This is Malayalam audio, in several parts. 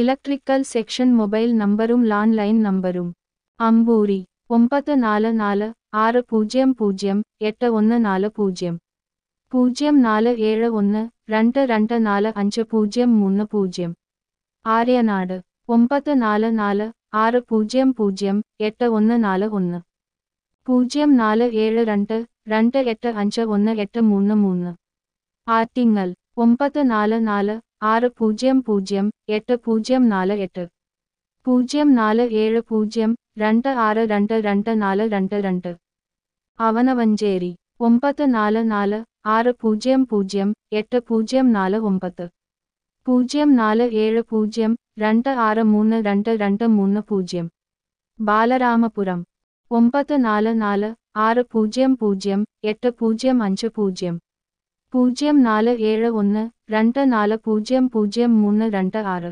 ഇലക്ട്രിക്കൽ സെക്ഷൻ മൊബൈൽ നമ്പറും ലാൻഡ് ലൈൻ നമ്പറും അമ്പൂരി ഒമ്പത് നാല് നാല് ആറ് പൂജ്യം പൂജ്യം എട്ട് ഒന്ന് നാല് പൂജ്യം പൂജ്യം നാല് ഏഴ് ഒന്ന് രണ്ട് രണ്ട് നാല് അഞ്ച് പൂജ്യം മൂന്ന് പൂജ്യം ആര്യനാട് ഒമ്പത് നാല് നാല് ആറ് പൂജ്യം പൂജ്യം എട്ട് ഒന്ന് നാല് ഒന്ന് പൂജ്യം നാല് ഏഴ് രണ്ട് രണ്ട് എട്ട് അഞ്ച് ഒന്ന് എട്ട് മൂന്ന് മൂന്ന് ആറ്റിങ്ങൽ ഒമ്പത് നാല് നാല് ആറ് പൂജ്യം പൂജ്യം എട്ട് പൂജ്യം നാല് എട്ട് പൂജ്യം നാല് ഏഴ് പൂജ്യം രണ്ട് ആറ് രണ്ട് രണ്ട് നാല് രണ്ട് രണ്ട് അവനവഞ്ചേരി ഒമ്പത് നാല് നാല് ആറ് പൂജ്യം പൂജ്യം എട്ട് പൂജ്യം നാല് ഒമ്പത് പൂജ്യം നാല് ഏഴ് പൂജ്യം രണ്ട് ആറ് മൂന്ന് രണ്ട് രണ്ട് മൂന്ന് പൂജ്യം ബാലരാമപുരം ഒമ്പത് നാല് നാല് ആറ് പൂജ്യം പൂജ്യം എട്ട് പൂജ്യം അഞ്ച് പൂജ്യം പൂജ്യം നാല് ഏഴ് ഒന്ന് രണ്ട് നാല് പൂജ്യം പൂജ്യം മൂന്ന് രണ്ട് ആറ്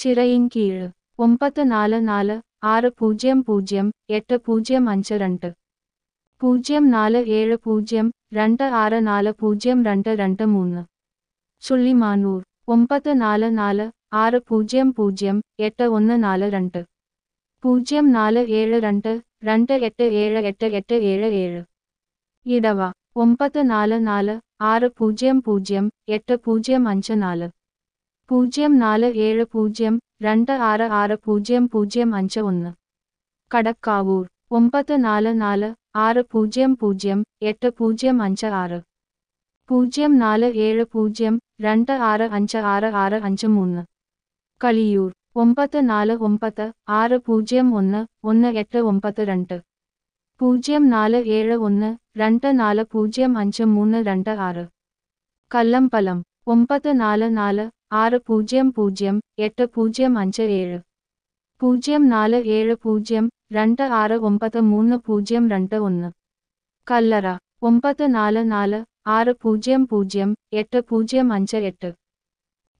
ചിറയിൻ കീഴ് ഒമ്പത് നാല് നാല് ആറ് പൂജ്യം പൂജ്യം എട്ട് പൂജ്യം അഞ്ച് രണ്ട് പൂജ്യം നാല് ഏഴ് പൂജ്യം രണ്ട് ആറ് നാല് പൂജ്യം രണ്ട് രണ്ട് മൂന്ന് ചുള്ളിമാനൂർ ഒമ്പത് നാല് നാല് ആറ് പൂജ്യം പൂജ്യം എട്ട് ഒന്ന് നാല് രണ്ട് പൂജ്യം നാല് ഏഴ് രണ്ട് രണ്ട് എട്ട് ഏഴ് എട്ട് എട്ട് ഏഴ് ഏഴ് ഇടവ ഒമ്പത് നാല് നാല് ആറ് പൂജ്യം പൂജ്യം എട്ട് പൂജ്യം അഞ്ച് നാല് പൂജ്യം നാല് ഏഴ് പൂജ്യം രണ്ട് ആറ് ആറ് പൂജ്യം പൂജ്യം അഞ്ച് ഒന്ന് കടക്കാവൂർ ഒമ്പത് നാല് നാല് ആറ് പൂജ്യം പൂജ്യം എട്ട് പൂജ്യം അഞ്ച് ആറ് പൂജ്യം നാല് ഏഴ് പൂജ്യം രണ്ട് ആറ് അഞ്ച് ആറ് ആറ് അഞ്ച് മൂന്ന് കളിയൂർ ഒമ്പത് നാല് ഒമ്പത് ആറ് പൂജ്യം ഒന്ന് ഒന്ന് എട്ട് ഒമ്പത് രണ്ട് പൂജ്യം നാല് ഏഴ് ഒന്ന് രണ്ട് നാല് പൂജ്യം അഞ്ച് മൂന്ന് രണ്ട് ആറ് കല്ലമ്പലം ഒമ്പത് നാല് നാല് ആറ് പൂജ്യം പൂജ്യം എട്ട് പൂജ്യം അഞ്ച് ഏഴ് പൂജ്യം നാല് ഏഴ് പൂജ്യം രണ്ട് ആറ് ഒമ്പത് മൂന്ന് പൂജ്യം രണ്ട് ഒന്ന് കല്ലറ ഒമ്പത് നാല് നാല് ആറ് പൂജ്യം പൂജ്യം എട്ട് പൂജ്യം അഞ്ച് എട്ട്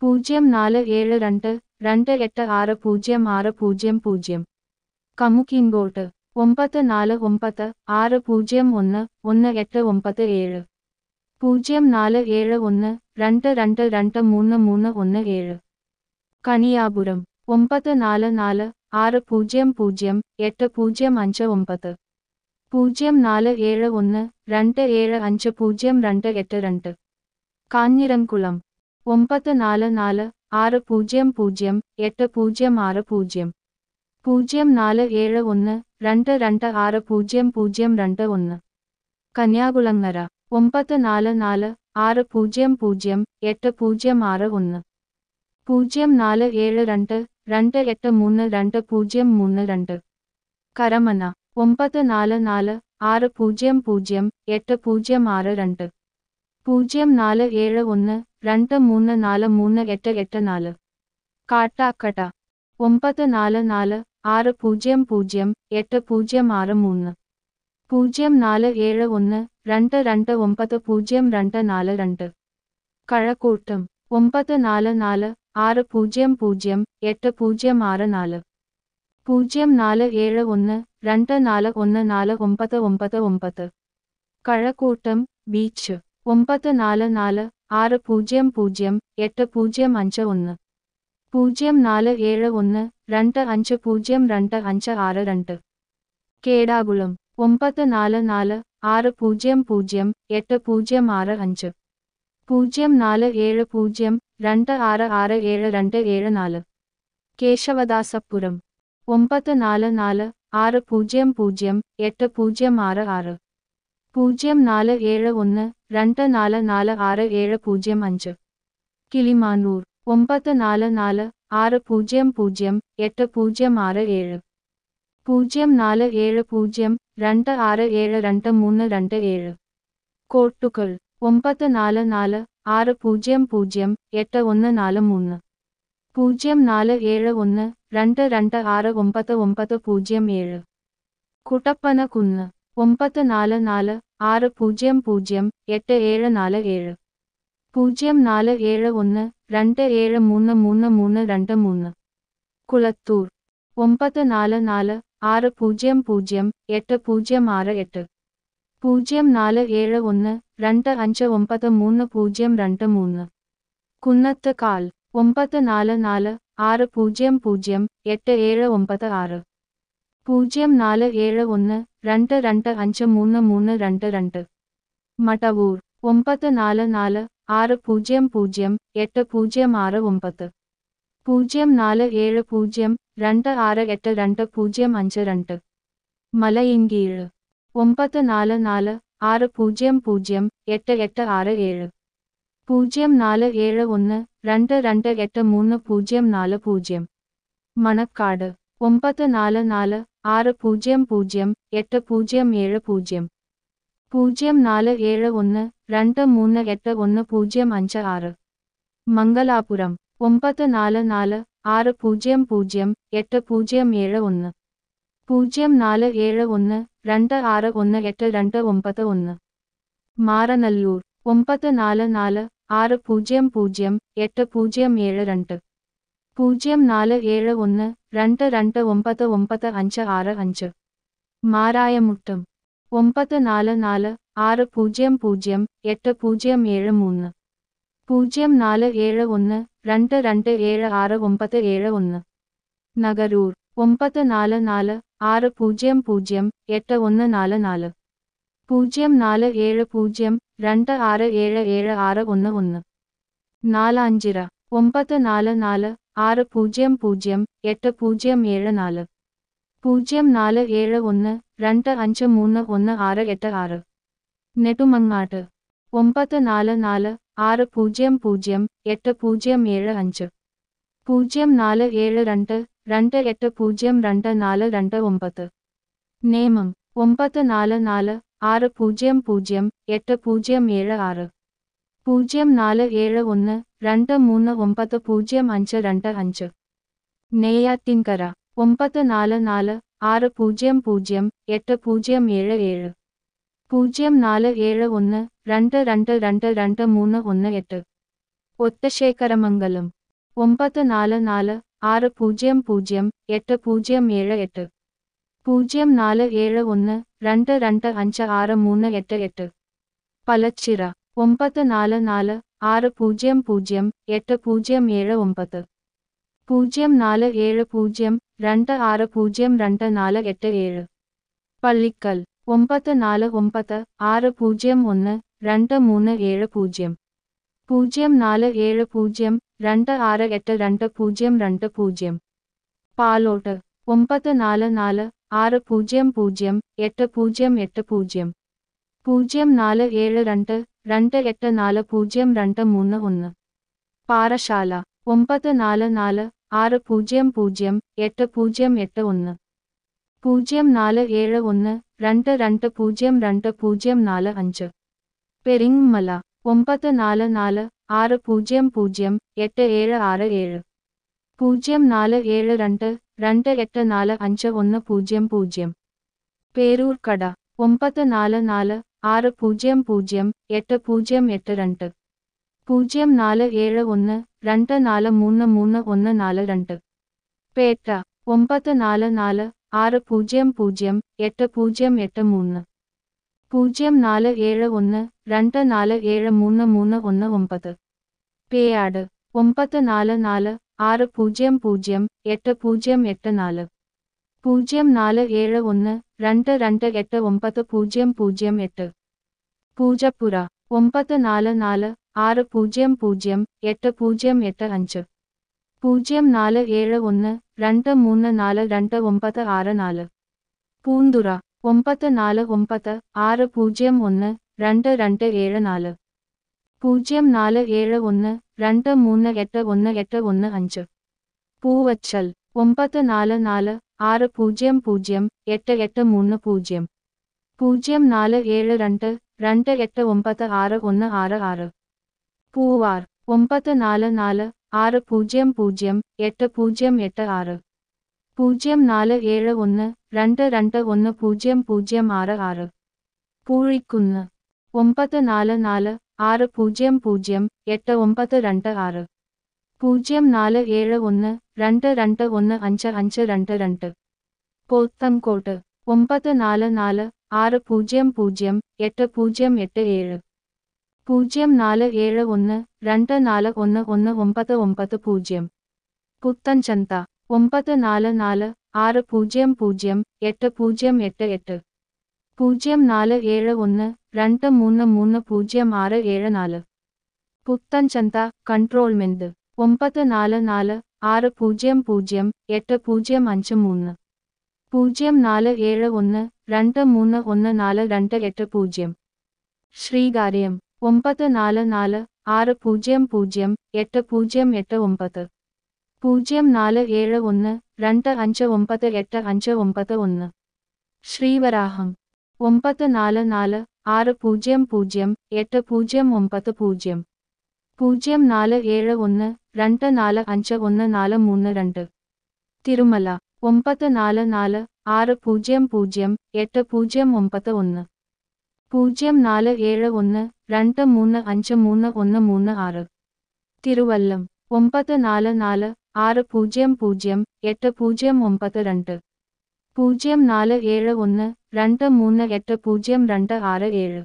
പൂജ്യം നാല് ഏഴ് രണ്ട് രണ്ട് എട്ട് ആറ് പൂജ്യം ആറ് പൂജ്യം പൂജ്യം കമുക്കിൻകോട്ട് ഒമ്പത് നാല് ഒമ്പത് ആറ് പൂജ്യം ഒന്ന് ഒന്ന് എട്ട് ഒമ്പത് ഏഴ് പൂജ്യം നാല് ഏഴ് ഒന്ന് രണ്ട് രണ്ട് രണ്ട് മൂന്ന് മൂന്ന് ഒന്ന് ഏഴ് കണിയാപുരം ഒമ്പത് നാല് നാല് ആറ് പൂജ്യം പൂജ്യം എട്ട് പൂജ്യം അഞ്ച് ഒമ്പത് പൂജ്യം നാല് ഏഴ് ഒന്ന് രണ്ട് ഏഴ് അഞ്ച് പൂജ്യം രണ്ട് എട്ട് രണ്ട് കാഞ്ഞിരംകുളം ഒമ്പത് നാല് നാല് ആറ് പൂജ്യം പൂജ്യം എട്ട് പൂജ്യം ആറ് പൂജ്യം പൂജ്യം നാല് ഏഴ് ഒന്ന് രണ്ട് രണ്ട് ആറ് പൂജ്യം പൂജ്യം രണ്ട് ഒന്ന് കന്യാകുളങ്ങര ഒമ്പത് നാല് നാല് ആറ് പൂജ്യം പൂജ്യം എട്ട് പൂജ്യം ആറ് ഒന്ന് പൂജ്യം നാല് ഏഴ് രണ്ട് രണ്ട് എട്ട് മൂന്ന് രണ്ട് പൂജ്യം മൂന്ന് രണ്ട് കരമന ഒമ്പത് നാല് നാല് ആറ് പൂജ്യം പൂജ്യം എട്ട് പൂജ്യം ആറ് രണ്ട് പൂജ്യം നാല് ഏഴ് ഒന്ന് രണ്ട് മൂന്ന് നാല് മൂന്ന് എട്ട് എട്ട് നാല് കാട്ടാക്കട ഒമ്പത് നാല് നാല് ആറ് പൂജ്യം പൂജ്യം എട്ട് പൂജ്യം ആറ് മൂന്ന് പൂജ്യം നാല് ഏഴ് ഒന്ന് രണ്ട് രണ്ട് ഒമ്പത് പൂജ്യം രണ്ട് നാല് രണ്ട് കഴക്കൂട്ടം ഒമ്പത് നാല് നാല് ആറ് പൂജ്യം പൂജ്യം എട്ട് പൂജ്യം ആറ് നാല് പൂജ്യം നാല് ഏഴ് ഒന്ന് രണ്ട് നാല് ഒന്ന് നാല് ഒമ്പത് ഒമ്പത് ഒമ്പത് കഴക്കൂട്ടം ബീച്ച് ഒമ്പത് നാല് നാല് ആറ് പൂജ്യം പൂജ്യം എട്ട് പൂജ്യം അഞ്ച് ഒന്ന് പൂജ്യം നാല് ഏഴ് ഒന്ന് രണ്ട് അഞ്ച് പൂജ്യം രണ്ട് അഞ്ച് ആറ് രണ്ട് കേടാകുളം ഒമ്പത് നാല് നാല് ആറ് പൂജ്യം പൂജ്യം എട്ട് പൂജ്യം ആറ് അഞ്ച് പൂജ്യം നാല് ഏഴ് പൂജ്യം രണ്ട് ആറ് ആറ് ഏഴ് രണ്ട് ഏഴ് നാല് കേശവദാസപുരം ഒമ്പത് നാല് നാല് ആറ് പൂജ്യം പൂജ്യം എട്ട് പൂജ്യം ആറ് ആറ് പൂജ്യം നാല് ഏഴ് ഒന്ന് രണ്ട് നാല് നാല് ആറ് ഏഴ് പൂജ്യം അഞ്ച് കിളിമാനൂർ ഒമ്പത് നാല് നാല് ആറ് പൂജ്യം പൂജ്യം എട്ട് പൂജ്യം ആറ് ഏഴ് പൂജ്യം നാല് ഏഴ് പൂജ്യം രണ്ട് ആറ് ഏഴ് രണ്ട് മൂന്ന് രണ്ട് ഏഴ് കോട്ടുകൾ ഒമ്പത് നാല് നാല് ആറ് പൂജ്യം പൂജ്യം എട്ട് ഒന്ന് നാല് മൂന്ന് പൂജ്യം നാല് ഏഴ് ഒന്ന് രണ്ട് രണ്ട് ആറ് ഒമ്പത് ഒമ്പത് പൂജ്യം ഏഴ് കുട്ടപ്പന കുന്ന് ഒമ്പത് നാല് നാല് ആറ് പൂജ്യം പൂജ്യം എട്ട് ഏഴ് നാല് ഏഴ് പൂജ്യം നാല് ഏഴ് ഒന്ന് രണ്ട് ഏഴ് മൂന്ന് മൂന്ന് മൂന്ന് രണ്ട് മൂന്ന് കുളത്തൂർ ഒമ്പത് നാല് നാല് ആറ് പൂജ്യം പൂജ്യം എട്ട് പൂജ്യം ആറ് എട്ട് പൂജ്യം നാല് ഏഴ് ഒന്ന് രണ്ട് അഞ്ച് ഒമ്പത് മൂന്ന് പൂജ്യം രണ്ട് മൂന്ന് കുന്നത്ത് കാൽ ഒമ്പത് നാല് നാല് ആറ് പൂജ്യം പൂജ്യം എട്ട് ഏഴ് ഒമ്പത് ആറ് പൂജ്യം നാല് ഏഴ് ഒന്ന് രണ്ട് രണ്ട് അഞ്ച് മൂന്ന് മൂന്ന് രണ്ട് രണ്ട് മടവൂർ ഒമ്പത് നാല് നാല് ആറ് പൂജ്യം പൂജ്യം എട്ട് പൂജ്യം ആറ് ഒമ്പത് പൂജ്യം നാല് ഏഴ് പൂജ്യം രണ്ട് ആറ് എട്ട് രണ്ട് പൂജ്യം അഞ്ച് രണ്ട് മലയിങ്കീഴ് ഒമ്പത് നാല് നാല് ആറ് പൂജ്യം പൂജ്യം എട്ട് എട്ട് ആറ് ഏഴ് പൂജ്യം നാല് ഏഴ് ഒന്ന് രണ്ട് രണ്ട് എട്ട് മൂന്ന് പൂജ്യം നാല് പൂജ്യം മണക്കാട് ഒമ്പത് നാല് നാല് ആറ് പൂജ്യം പൂജ്യം എട്ട് പൂജ്യം ഏഴ് പൂജ്യം പൂജ്യം നാല് ഏഴ് ഒന്ന് രണ്ട് മൂന്ന് എട്ട് ഒന്ന് പൂജ്യം അഞ്ച് ആറ് മംഗലാപുരം ഒമ്പത് നാല് നാല് ആറ് പൂജ്യം പൂജ്യം എട്ട് പൂജ്യം ഏഴ് ഒന്ന് പൂജ്യം നാല് ഏഴ് ഒന്ന് രണ്ട് ആറ് ഒന്ന് എട്ട് രണ്ട് ഒമ്പത് ഒന്ന് മാറനല്ലൂർ ഒമ്പത് നാല് നാല് ആറ് പൂജ്യം പൂജ്യം എട്ട് പൂജ്യം ഏഴ് രണ്ട് പൂജ്യം നാല് ഏഴ് ഒന്ന് രണ്ട് രണ്ട് ഒമ്പത് ഒമ്പത് അഞ്ച് ആറ് അഞ്ച് മാരായമുട്ടം ഒമ്പത് നാല് നാല് ആറ് പൂജ്യം പൂജ്യം എട്ട് പൂജ്യം ഏഴ് മൂന്ന് പൂജ്യം നാല് ഏഴ് ഒന്ന് രണ്ട് രണ്ട് ഏഴ് ആറ് ഒമ്പത് ഏഴ് ഒന്ന് നഗരൂർ ഒമ്പത് നാല് നാല് ആറ് പൂജ്യം പൂജ്യം എട്ട് ഒന്ന് നാല് നാല് പൂജ്യം നാല് ഏഴ് പൂജ്യം രണ്ട് ആറ് ഏഴ് ഏഴ് ആറ് ഒന്ന് ഒന്ന് നാലാഞ്ചിറ ഒമ്പത് നാല് നാല് ആറ് പൂജ്യം പൂജ്യം എട്ട് പൂജ്യം ഏഴ് നാല് പൂജ്യം നാല് ഏഴ് ഒന്ന് രണ്ട് അഞ്ച് മൂന്ന് ഒന്ന് ആറ് എട്ട് ആറ് നെടുമങ്ങാട്ട് ഒമ്പത് നാല് നാല് ആറ് പൂജ്യം പൂജ്യം എട്ട് പൂജ്യം ഏഴ് അഞ്ച് പൂജ്യം നാല് ഏഴ് രണ്ട് രണ്ട് എട്ട് പൂജ്യം രണ്ട് നാല് രണ്ട് ഒമ്പത് നേമം ഒമ്പത് നാല് നാല് ആറ് പൂജ്യം പൂജ്യം എട്ട് പൂജ്യം ഏഴ് ആറ് പൂജ്യം നാല് ഏഴ് ഒന്ന് രണ്ട് മൂന്ന് ഒമ്പത് പൂജ്യം അഞ്ച് രണ്ട് അഞ്ച് നെയ്യാറ്റിൻകര ഒമ്പത് നാല് നാല് ആറ് പൂജ്യം പൂജ്യം എട്ട് പൂജ്യം ഏഴ് ഏഴ് പൂജ്യം നാല് ഏഴ് ഒന്ന് രണ്ട് രണ്ട് രണ്ട് രണ്ട് മൂന്ന് ഒന്ന് എട്ട് ഒറ്റശേഖരമംഗലം ഒമ്പത് നാല് നാല് ആറ് പൂജ്യം പൂജ്യം എട്ട് പൂജ്യം ഏഴ് എട്ട് പൂജ്യം നാല് ഏഴ് ഒന്ന് രണ്ട് രണ്ട് അഞ്ച് ആറ് മൂന്ന് എട്ട് എട്ട് പലച്ചിറ ഒമ്പത് നാല് നാല് ആറ് പൂജ്യം പൂജ്യം എട്ട് പൂജ്യം ഏഴ് ഒമ്പത് പൂജ്യം നാല് ഏഴ് പൂജ്യം രണ്ട് ആറ് പൂജ്യം രണ്ട് നാല് എട്ട് ഏഴ് പള്ളിക്കൽ ഒമ്പത് നാല് ഒമ്പത് ആറ് പൂജ്യം ഒന്ന് രണ്ട് മൂന്ന് ഏഴ് പൂജ്യം പൂജ്യം നാല് ഏഴ് പൂജ്യം രണ്ട് ആറ് എട്ട് രണ്ട് പൂജ്യം രണ്ട് പൂജ്യം പാലോട്ട് ഒമ്പത് നാല് നാല് ആറ് പൂജ്യം പൂജ്യം എട്ട് പൂജ്യം എട്ട് പൂജ്യം പൂജ്യം നാല് ഏഴ് രണ്ട് രണ്ട് എട്ട് നാല് പൂജ്യം രണ്ട് മൂന്ന് ഒന്ന് പാറശാല ഒമ്പത് നാല് നാല് ആറ് പൂജ്യം പൂജ്യം എട്ട് പൂജ്യം എട്ട് ഒന്ന് പൂജ്യം നാല് ഏഴ് ഒന്ന് രണ്ട് രണ്ട് പൂജ്യം രണ്ട് പൂജ്യം നാല് അഞ്ച് പെരിങ് മല ഒമ്പത് നാല് നാല് ആറ് പൂജ്യം പൂജ്യം എട്ട് ഏഴ് ആറ് ഏഴ് പൂജ്യം നാല് ഏഴ് രണ്ട് രണ്ട് എട്ട് നാല് അഞ്ച് ഒന്ന് പൂജ്യം പൂജ്യം പേരൂർക്കട ഒമ്പത് നാല് നാല് ആറ് പൂജ്യം പൂജ്യം എട്ട് പൂജ്യം എട്ട് രണ്ട് പൂജ്യം നാല് ഏഴ് ഒന്ന് രണ്ട് നാല് മൂന്ന് മൂന്ന് ഒന്ന് നാല് രണ്ട് പേറ്റ ഒമ്പത് നാല് നാല് ആറ് പൂജ്യം പൂജ്യം എട്ട് പൂജ്യം എട്ട് മൂന്ന് പൂജ്യം നാല് ഏഴ് ഒന്ന് രണ്ട് നാല് ഏഴ് മൂന്ന് മൂന്ന് ഒന്ന് ഒമ്പത് പേയാട് ഒമ്പത് നാല് നാല് ആറ് പൂജ്യം പൂജ്യം എട്ട് പൂജ്യം എട്ട് നാല് പൂജ്യം നാല് ഏഴ് ഒന്ന് രണ്ട് രണ്ട് എട്ട് ഒമ്പത് പൂജ്യം പൂജ്യം എട്ട് പൂജപ്പുര ഒമ്പത് നാല് നാല് ആറ് പൂജ്യം പൂജ്യം എട്ട് പൂജ്യം എട്ട് അഞ്ച് പൂജ്യം നാല് ഏഴ് ഒന്ന് രണ്ട് മൂന്ന് നാല് രണ്ട് ഒമ്പത് ആറ് നാല് പൂന്തുറ ഒമ്പത് നാല് ഒമ്പത് ആറ് പൂജ്യം ഒന്ന് രണ്ട് രണ്ട് ഏഴ് നാല് പൂജ്യം നാല് ഏഴ് ഒന്ന് രണ്ട് മൂന്ന് എട്ട് ഒന്ന് എട്ട് ഒന്ന് അഞ്ച് പൂവച്ചൽ ഒമ്പത് നാല് നാല് ആറ് പൂജ്യം പൂജ്യം എട്ട് എട്ട് മൂന്ന് പൂജ്യം പൂജ്യം നാല് ഏഴ് രണ്ട് രണ്ട് എട്ട് ഒമ്പത് ആറ് ഒന്ന് ആറ് ആറ് പൂവാർ ഒമ്പത് നാല് നാല് ആറ് പൂജ്യം പൂജ്യം എട്ട് പൂജ്യം എട്ട് ആറ് പൂജ്യം നാല് ഏഴ് ഒന്ന് രണ്ട് രണ്ട് ഒന്ന് പൂജ്യം പൂജ്യം ആറ് ആറ് പൂഴിക്കുന്ന് ഒമ്പത് നാല് നാല് ആറ് പൂജ്യം പൂജ്യം എട്ട് ഒമ്പത് രണ്ട് ആറ് പൂജ്യം നാല് ഏഴ് ഒന്ന് രണ്ട് രണ്ട് ഒന്ന് അഞ്ച് അഞ്ച് രണ്ട് രണ്ട് പോത്തംകോട്ട് ഒമ്പത് നാല് നാല് ആറ് പൂജ്യം പൂജ്യം എട്ട് പൂജ്യം എട്ട് ഏഴ് പൂജ്യം നാല് ഏഴ് ഒന്ന് രണ്ട് നാല് ഒന്ന് ഒന്ന് ഒമ്പത് ഒമ്പത് പൂജ്യം പുത്തൻ ചന്ത ഒമ്പത് നാല് നാല് ആറ് പൂജ്യം പൂജ്യം എട്ട് പൂജ്യം എട്ട് എട്ട് പൂജ്യം നാല് ഏഴ് ഒന്ന് രണ്ട് മൂന്ന് മൂന്ന് പൂജ്യം ആറ് ഏഴ് നാല് പുത്തൻ ചന്ത കൺട്രോൾമെന്റ് ഒമ്പത് നാല് നാല് ആറ് പൂജ്യം പൂജ്യം എട്ട് പൂജ്യം അഞ്ച് മൂന്ന് പൂജ്യം നാല് ഏഴ് ഒന്ന് രണ്ട് മൂന്ന് ഒന്ന് നാല് രണ്ട് എട്ട് പൂജ്യം ശ്രീകാര്യം ഒമ്പത് നാല് നാല് ആറ് പൂജ്യം പൂജ്യം എട്ട് പൂജ്യം എട്ട് ഒമ്പത് പൂജ്യം നാല് ഏഴ് ഒന്ന് രണ്ട് അഞ്ച് ഒമ്പത് എട്ട് അഞ്ച് ഒമ്പത് ഒന്ന് ശ്രീവരാഹം ഒമ്പത് നാല് നാല് ആറ് പൂജ്യം പൂജ്യം എട്ട് പൂജ്യം ഒമ്പത് പൂജ്യം പൂജ്യം നാല് ഏഴ് ഒന്ന് രണ്ട് നാല് അഞ്ച് ഒന്ന് നാല് മൂന്ന് രണ്ട് തിരുമല ഒമ്പത് നാല് നാല് ആറ് പൂജ്യം പൂജ്യം എട്ട് പൂജ്യം ഒമ്പത് ഒന്ന് പൂജ്യം നാല് ഏഴ് ഒന്ന് രണ്ട് മൂന്ന് അഞ്ച് മൂന്ന് ഒന്ന് മൂന്ന് ആറ് തിരുവല്ലം ഒമ്പത് നാല് നാല് ആറ് പൂജ്യം പൂജ്യം എട്ട് പൂജ്യം ഒമ്പത് രണ്ട് പൂജ്യം നാല് ഏഴ് ഒന്ന് രണ്ട് മൂന്ന് എട്ട് പൂജ്യം രണ്ട് ആറ് ഏഴ്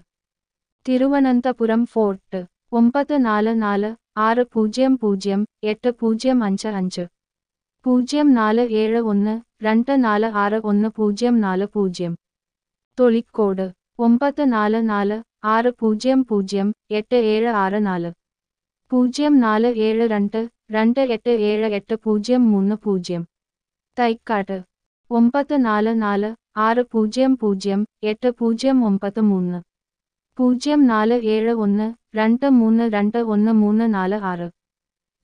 തിരുവനന്തപുരം ഫോർട്ട് ഒമ്പത് നാല് നാല് ആറ് പൂജ്യം പൂജ്യം എട്ട് പൂജ്യം അഞ്ച് അഞ്ച് പൂജ്യം നാല് ഏഴ് ഒന്ന് രണ്ട് നാല് ആറ് ഒന്ന് പൂജ്യം നാല് പൂജ്യം തൊളിക്കോട് ഒമ്പത് നാല് നാല് ആറ് പൂജ്യം പൂജ്യം എട്ട് ഏഴ് ആറ് നാല് പൂജ്യം നാല് ഏഴ് രണ്ട് രണ്ട് എട്ട് ഏഴ് എട്ട് പൂജ്യം മൂന്ന് പൂജ്യം തൈക്കാട് ഒമ്പത് നാല് നാല് ആറ് പൂജ്യം പൂജ്യം എട്ട് പൂജ്യം ഒമ്പത് മൂന്ന് പൂജ്യം നാല് ഏഴ് ഒന്ന് രണ്ട് മൂന്ന് രണ്ട് ഒന്ന് മൂന്ന് നാല് ആറ്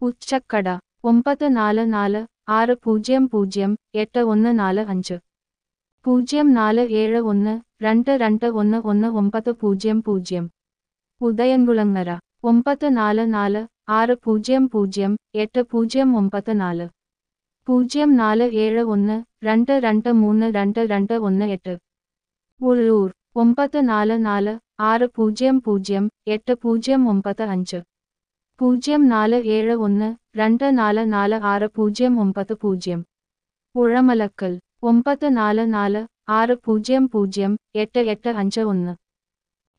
ഉച്ചക്കട ഒമ്പത് നാല് നാല് ആറ് പൂജ്യം പൂജ്യം എട്ട് ഒന്ന് നാല് അഞ്ച് പൂജ്യം നാല് ഏഴ് ഒന്ന് രണ്ട് രണ്ട് ഒന്ന് ഒന്ന് ഒമ്പത് പൂജ്യം പൂജ്യം ഉദയൻകുളങ്ങര ഒമ്പത് നാല് നാല് ആറ് പൂജ്യം പൂജ്യം എട്ട് പൂജ്യം ഒമ്പത് നാല് പൂജ്യം നാല് ഏഴ് ഒന്ന് രണ്ട് രണ്ട് മൂന്ന് രണ്ട് രണ്ട് ഒന്ന് എട്ട് ഉള്ളൂർ ഒമ്പത് നാല് നാല് ആറ് പൂജ്യം പൂജ്യം എട്ട് പൂജ്യം ഒമ്പത് അഞ്ച് പൂജ്യം നാല് ഏഴ് ഒന്ന് രണ്ട് നാല് നാല് ആറ് പൂജ്യം ഒമ്പത് പൂജ്യം ഉഴമലക്കൽ ഒമ്പത് നാല് നാല് ആറ് പൂജ്യം പൂജ്യം എട്ട് എട്ട് അഞ്ച് ഒന്ന്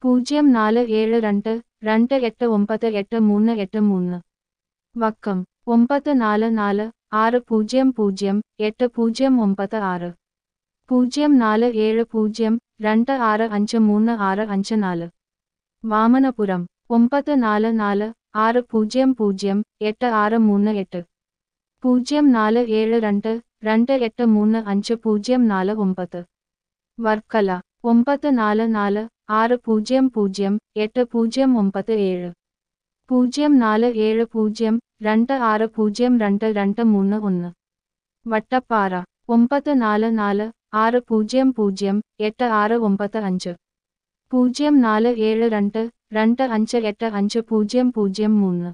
പൂജ്യം നാല് ഏഴ് രണ്ട് രണ്ട് എട്ട് ഒമ്പത് എട്ട് മൂന്ന് എട്ട് മൂന്ന് വക്കം ഒമ്പത് നാല് നാല് ആറ് പൂജ്യം പൂജ്യം എട്ട് പൂജ്യം ഒമ്പത് ആറ് പൂജ്യം നാല് ഏഴ് പൂജ്യം രണ്ട് ആറ് അഞ്ച് മൂന്ന് ആറ് അഞ്ച് നാല് വാമനപുരം ഒമ്പത് നാല് നാല് ആറ് പൂജ്യം പൂജ്യം എട്ട് ആറ് മൂന്ന് എട്ട് പൂജ്യം നാല് ഏഴ് രണ്ട് രണ്ട് എട്ട് മൂന്ന് അഞ്ച് പൂജ്യം നാല് ഒമ്പത് വർക്കല ഒമ്പത് നാല് നാല് ആറ് പൂജ്യം പൂജ്യം എട്ട് പൂജ്യം ഒമ്പത് ഏഴ് പൂജ്യം നാല് ഏഴ് പൂജ്യം രണ്ട് ആറ് പൂജ്യം രണ്ട് രണ്ട് മൂന്ന് ഒന്ന് വട്ടപ്പാറ ഒമ്പത് നാല് നാല് ആറ് പൂജ്യം പൂജ്യം എട്ട് ആറ് ഒമ്പത് അഞ്ച് പൂജ്യം നാല് ഏഴ് രണ്ട് രണ്ട് അഞ്ച് എട്ട് അഞ്ച് പൂജ്യം പൂജ്യം മൂന്ന്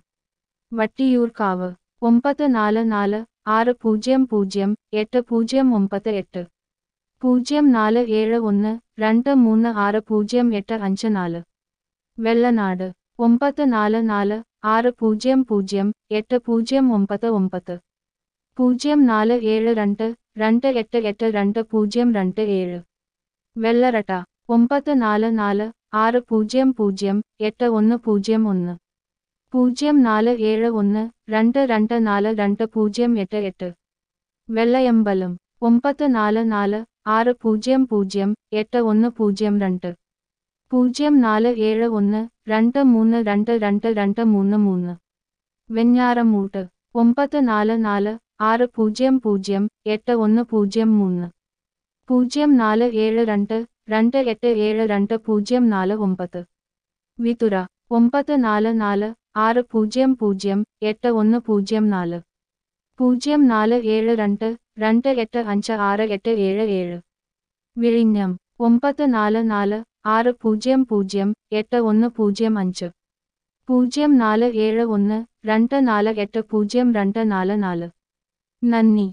വട്ടിയൂർക്കാവ് ഒമ്പത് നാല് നാല് ആറ് പൂജ്യം പൂജ്യം എട്ട് പൂജ്യം ഒമ്പത് എട്ട് പൂജ്യം നാല് ഏഴ് ഒന്ന് രണ്ട് മൂന്ന് ആറ് പൂജ്യം എട്ട് അഞ്ച് നാല് വെള്ളനാട് ഒമ്പത് നാല് നാല് ആറ് പൂജ്യം പൂജ്യം എട്ട് പൂജ്യം ഒമ്പത് ഒമ്പത് പൂജ്യം നാല് ഏഴ് രണ്ട് രണ്ട് എട്ട് എട്ട് രണ്ട് പൂജ്യം രണ്ട് ഏഴ് വെള്ളരട്ട ഒമ്പത് നാല് നാല് ആറ് പൂജ്യം പൂജ്യം എട്ട് ഒന്ന് പൂജ്യം ഒന്ന് പൂജ്യം നാല് ഏഴ് ഒന്ന് രണ്ട് രണ്ട് നാല് രണ്ട് പൂജ്യം എട്ട് എട്ട് വെള്ളയമ്പലം ഒമ്പത് നാല് നാല് ആറ് പൂജ്യം പൂജ്യം എട്ട് ഒന്ന് പൂജ്യം രണ്ട് പൂജ്യം നാല് ഏഴ് ഒന്ന് രണ്ട് മൂന്ന് രണ്ട് രണ്ട് രണ്ട് മൂന്ന് മൂന്ന് വെഞ്ഞാറമൂട്ട് ഒമ്പത് നാല് നാല് ആറ് പൂജ്യം പൂജ്യം എട്ട് ഒന്ന് പൂജ്യം മൂന്ന് പൂജ്യം നാല് ഏഴ് രണ്ട് രണ്ട് എട്ട് ഏഴ് രണ്ട് പൂജ്യം നാല് ഒമ്പത് വിതുര ഒമ്പത് നാല് നാല് ആറ് പൂജ്യം പൂജ്യം എട്ട് ഒന്ന് പൂജ്യം നാല് പൂജ്യം നാല് ഏഴ് രണ്ട് രണ്ട് എട്ട് അഞ്ച് ആറ് എട്ട് ഏഴ് ഏഴ് വിഴിഞ്ഞം ഒമ്പത് നാല് നാല് ആറ് പൂജ്യം പൂജ്യം എട്ട് ഒന്ന് പൂജ്യം അഞ്ച് പൂജ്യം നാല് ഏഴ് ഒന്ന് രണ്ട് നാല് എട്ട് പൂജ്യം രണ്ട് നാല് നാല് നന്ദി